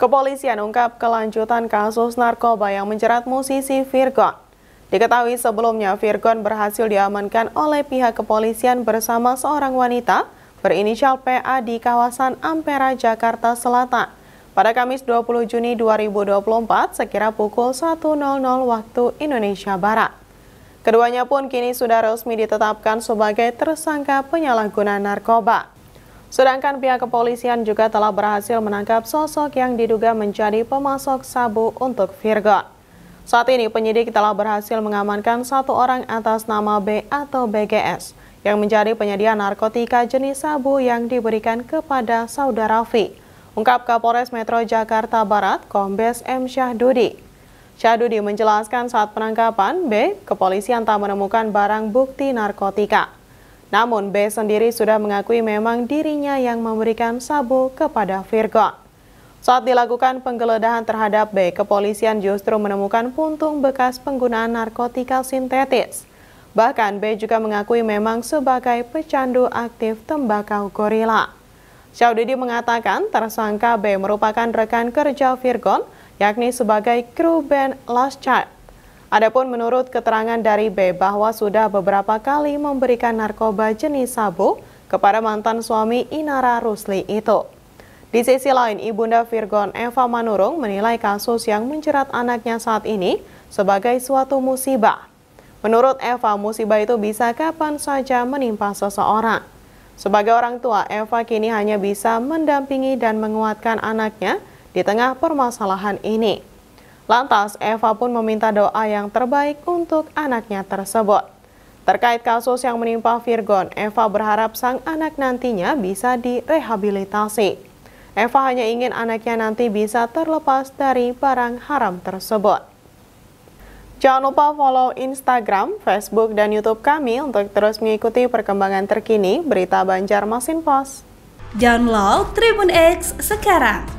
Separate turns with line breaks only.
Kepolisian ungkap kelanjutan kasus narkoba yang menjerat musisi Virgon. Diketahui sebelumnya Virgon berhasil diamankan oleh pihak kepolisian bersama seorang wanita berinisial PA di kawasan Ampera, Jakarta Selatan. Pada Kamis 20 Juni 2024 sekira pukul 1.00 waktu Indonesia Barat. Keduanya pun kini sudah resmi ditetapkan sebagai tersangka penyalahguna narkoba. Sedangkan pihak kepolisian juga telah berhasil menangkap sosok yang diduga menjadi pemasok sabu untuk Virgo. Saat ini penyidik telah berhasil mengamankan satu orang atas nama B atau BGS yang menjadi penyedia narkotika jenis sabu yang diberikan kepada saudara V. Ungkap Kapolres Metro Jakarta Barat, Kombes M. Syahdudi. Syahdudi menjelaskan saat penangkapan B, kepolisian tak menemukan barang bukti narkotika. Namun B sendiri sudah mengakui memang dirinya yang memberikan sabu kepada Virgon. Saat dilakukan penggeledahan terhadap B, kepolisian justru menemukan puntung bekas penggunaan narkotika sintetis. Bahkan B juga mengakui memang sebagai pecandu aktif tembakau gorila. Syaudidi mengatakan tersangka B merupakan rekan kerja Virgon, yakni sebagai kru band Last Child. Adapun menurut keterangan dari B bahwa sudah beberapa kali memberikan narkoba jenis sabu kepada mantan suami Inara Rusli itu. Di sisi lain, Ibunda Virgon Eva Manurung menilai kasus yang menjerat anaknya saat ini sebagai suatu musibah. Menurut Eva, musibah itu bisa kapan saja menimpa seseorang. Sebagai orang tua, Eva kini hanya bisa mendampingi dan menguatkan anaknya di tengah permasalahan ini. Lantas, Eva pun meminta doa yang terbaik untuk anaknya tersebut. Terkait kasus yang menimpa Virgon, Eva berharap sang anak nantinya bisa direhabilitasi. Eva hanya ingin anaknya nanti bisa terlepas dari barang haram tersebut. Jangan lupa follow Instagram, Facebook, dan Youtube kami untuk terus mengikuti perkembangan terkini berita Banjarmasin Pos. Download Tribun X sekarang!